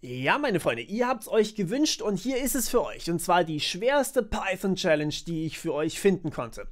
Ja, meine Freunde, ihr habt es euch gewünscht und hier ist es für euch. Und zwar die schwerste Python-Challenge, die ich für euch finden konnte.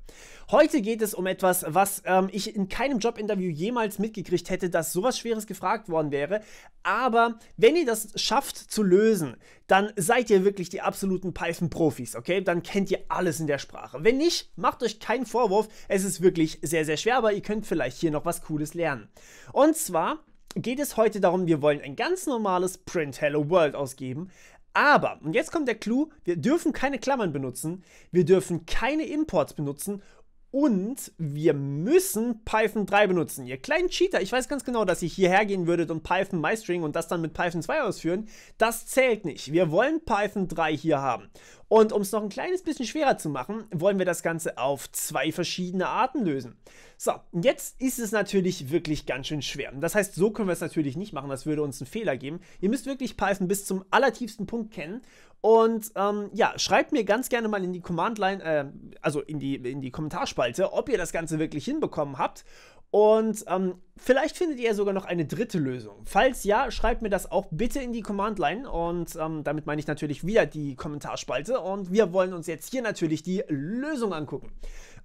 Heute geht es um etwas, was ähm, ich in keinem Jobinterview jemals mitgekriegt hätte, dass sowas Schweres gefragt worden wäre. Aber wenn ihr das schafft zu lösen, dann seid ihr wirklich die absoluten Python-Profis, okay? Dann kennt ihr alles in der Sprache. Wenn nicht, macht euch keinen Vorwurf. Es ist wirklich sehr, sehr schwer, aber ihr könnt vielleicht hier noch was Cooles lernen. Und zwar geht es heute darum, wir wollen ein ganz normales Print Hello World ausgeben. Aber, und jetzt kommt der Clou, wir dürfen keine Klammern benutzen, wir dürfen keine Imports benutzen und wir müssen Python 3 benutzen. Ihr kleinen Cheater, ich weiß ganz genau, dass ihr hierher gehen würdet und Python MyString und das dann mit Python 2 ausführen. Das zählt nicht. Wir wollen Python 3 hier haben. Und um es noch ein kleines bisschen schwerer zu machen, wollen wir das Ganze auf zwei verschiedene Arten lösen. So, jetzt ist es natürlich wirklich ganz schön schwer. Das heißt, so können wir es natürlich nicht machen, das würde uns einen Fehler geben. Ihr müsst wirklich Python bis zum allertiefsten Punkt kennen. Und ähm, ja, schreibt mir ganz gerne mal in die Command-Line, äh, also in die, in die Kommentarspalte, ob ihr das Ganze wirklich hinbekommen habt. Und ähm, vielleicht findet ihr sogar noch eine dritte Lösung. Falls ja, schreibt mir das auch bitte in die Command-Line. Und ähm, damit meine ich natürlich wieder die Kommentarspalte. Und wir wollen uns jetzt hier natürlich die Lösung angucken.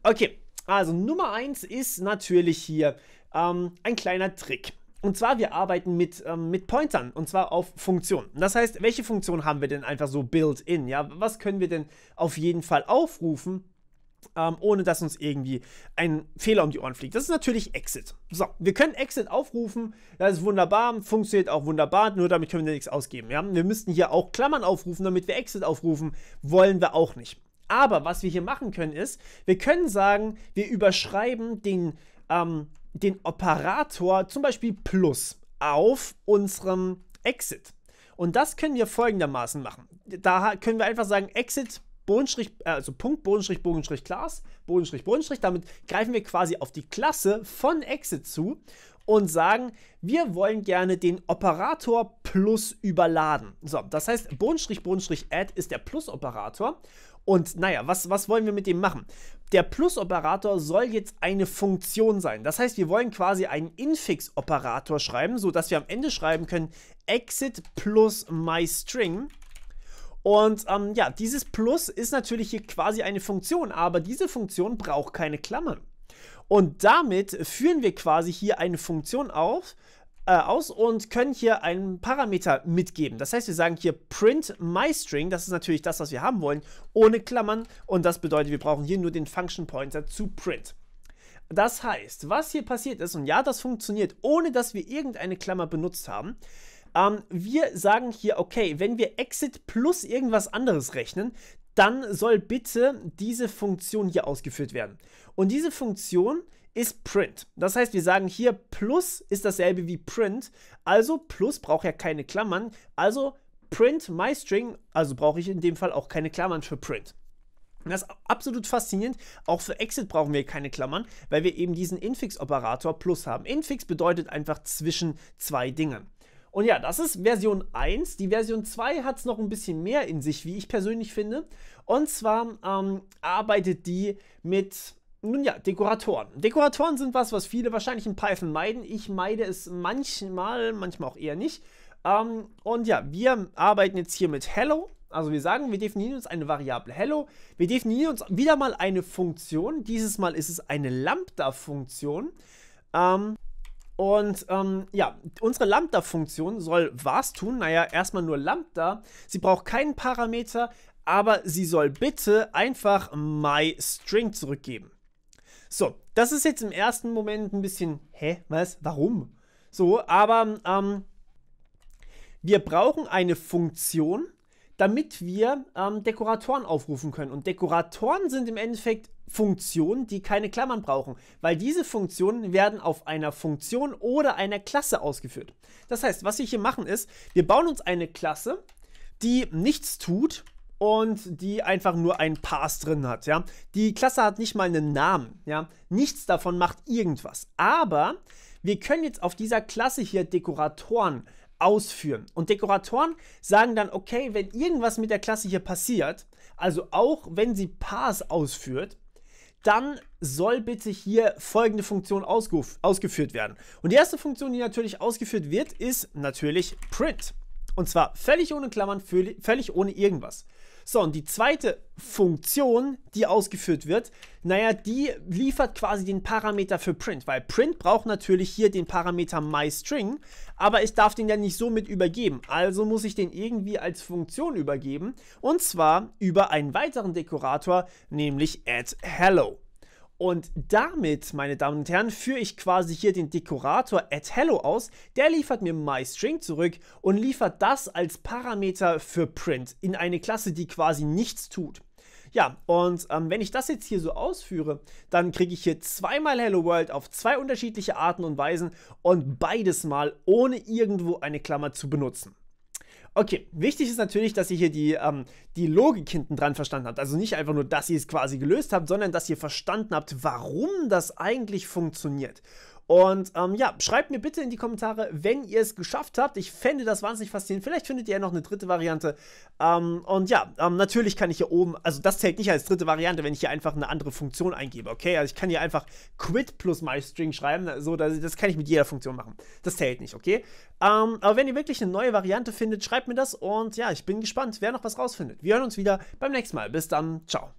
Okay, also Nummer 1 ist natürlich hier ähm, ein kleiner Trick. Und zwar, wir arbeiten mit, ähm, mit Pointern und zwar auf Funktionen. Das heißt, welche Funktion haben wir denn einfach so built-in? Ja, was können wir denn auf jeden Fall aufrufen, ähm, ohne dass uns irgendwie ein Fehler um die Ohren fliegt. Das ist natürlich Exit. So, wir können Exit aufrufen, das ist wunderbar, funktioniert auch wunderbar, nur damit können wir nichts ausgeben. Ja? Wir müssten hier auch Klammern aufrufen, damit wir Exit aufrufen, wollen wir auch nicht. Aber was wir hier machen können ist, wir können sagen, wir überschreiben den, ähm, den Operator, zum Beispiel Plus, auf unserem Exit. Und das können wir folgendermaßen machen. Da können wir einfach sagen, Exit Bodenstrich, äh, also Punkt, Bodenstrich, Bodenstrich, Class, Bodenstrich, Bodenstrich. Damit greifen wir quasi auf die Klasse von Exit zu und sagen, wir wollen gerne den Operator plus überladen. So, das heißt, Bodenstrich, Bodenstrich, Add ist der Plus-Operator. Und naja, was, was wollen wir mit dem machen? Der Plus-Operator soll jetzt eine Funktion sein. Das heißt, wir wollen quasi einen Infix-Operator schreiben, sodass wir am Ende schreiben können, exit plus myString. Und ähm, ja, dieses Plus ist natürlich hier quasi eine Funktion, aber diese Funktion braucht keine Klammern. Und damit führen wir quasi hier eine Funktion auf, äh, aus und können hier einen Parameter mitgeben. Das heißt, wir sagen hier print myString, das ist natürlich das, was wir haben wollen, ohne Klammern. Und das bedeutet, wir brauchen hier nur den Function Pointer zu print. Das heißt, was hier passiert ist, und ja, das funktioniert, ohne dass wir irgendeine Klammer benutzt haben, ähm, wir sagen hier, okay, wenn wir Exit plus irgendwas anderes rechnen, dann soll bitte diese Funktion hier ausgeführt werden. Und diese Funktion ist Print. Das heißt, wir sagen hier, plus ist dasselbe wie Print. Also plus braucht ja keine Klammern. Also Print myString, also brauche ich in dem Fall auch keine Klammern für Print. Das ist absolut faszinierend. Auch für Exit brauchen wir keine Klammern, weil wir eben diesen Infix-Operator plus haben. Infix bedeutet einfach zwischen zwei Dingen. Und ja, das ist Version 1. Die Version 2 hat es noch ein bisschen mehr in sich, wie ich persönlich finde. Und zwar ähm, arbeitet die mit, nun ja, Dekoratoren. Dekoratoren sind was, was viele wahrscheinlich in Python meiden. Ich meide es manchmal, manchmal auch eher nicht. Ähm, und ja, wir arbeiten jetzt hier mit Hello. Also wir sagen, wir definieren uns eine Variable Hello. Wir definieren uns wieder mal eine Funktion. Dieses Mal ist es eine Lambda-Funktion. Ähm, und ähm, ja, unsere Lambda-Funktion soll was tun? Naja, erstmal nur Lambda. Sie braucht keinen Parameter, aber sie soll bitte einfach myString zurückgeben. So, das ist jetzt im ersten Moment ein bisschen, hä, was, warum? So, aber ähm, wir brauchen eine Funktion, damit wir ähm, Dekoratoren aufrufen können. Und Dekoratoren sind im Endeffekt Funktionen, die keine Klammern brauchen, weil diese Funktionen werden auf einer Funktion oder einer Klasse ausgeführt. Das heißt, was wir hier machen ist, wir bauen uns eine Klasse, die nichts tut, und die einfach nur ein Pass drin hat, ja. Die Klasse hat nicht mal einen Namen, ja. Nichts davon macht irgendwas. Aber wir können jetzt auf dieser Klasse hier Dekoratoren ausführen. Und Dekoratoren sagen dann, okay, wenn irgendwas mit der Klasse hier passiert, also auch wenn sie Pars ausführt, dann soll bitte hier folgende Funktion ausgeführt werden. Und die erste Funktion, die natürlich ausgeführt wird, ist natürlich Print. Und zwar völlig ohne Klammern, völlig ohne irgendwas. So, und die zweite Funktion, die ausgeführt wird, naja, die liefert quasi den Parameter für Print, weil Print braucht natürlich hier den Parameter myString, aber ich darf den ja nicht so mit übergeben, also muss ich den irgendwie als Funktion übergeben, und zwar über einen weiteren Dekorator, nämlich addHello. Und damit, meine Damen und Herren, führe ich quasi hier den Dekorator at hello aus. Der liefert mir myString zurück und liefert das als Parameter für print in eine Klasse, die quasi nichts tut. Ja, und ähm, wenn ich das jetzt hier so ausführe, dann kriege ich hier zweimal Hello World auf zwei unterschiedliche Arten und Weisen und beides mal ohne irgendwo eine Klammer zu benutzen. Okay, wichtig ist natürlich, dass ihr hier die, ähm, die Logik hinten dran verstanden habt. Also nicht einfach nur, dass ihr es quasi gelöst habt, sondern dass ihr verstanden habt, warum das eigentlich funktioniert. Und ähm, ja, schreibt mir bitte in die Kommentare, wenn ihr es geschafft habt. Ich fände das wahnsinnig faszinierend. Vielleicht findet ihr ja noch eine dritte Variante. Ähm, und ja, ähm, natürlich kann ich hier oben, also das zählt nicht als dritte Variante, wenn ich hier einfach eine andere Funktion eingebe, okay? Also ich kann hier einfach quit plus mystring schreiben, so, das, das kann ich mit jeder Funktion machen. Das zählt nicht, okay? Ähm, aber wenn ihr wirklich eine neue Variante findet, schreibt mir das und ja, ich bin gespannt, wer noch was rausfindet. Wir hören uns wieder beim nächsten Mal. Bis dann, ciao.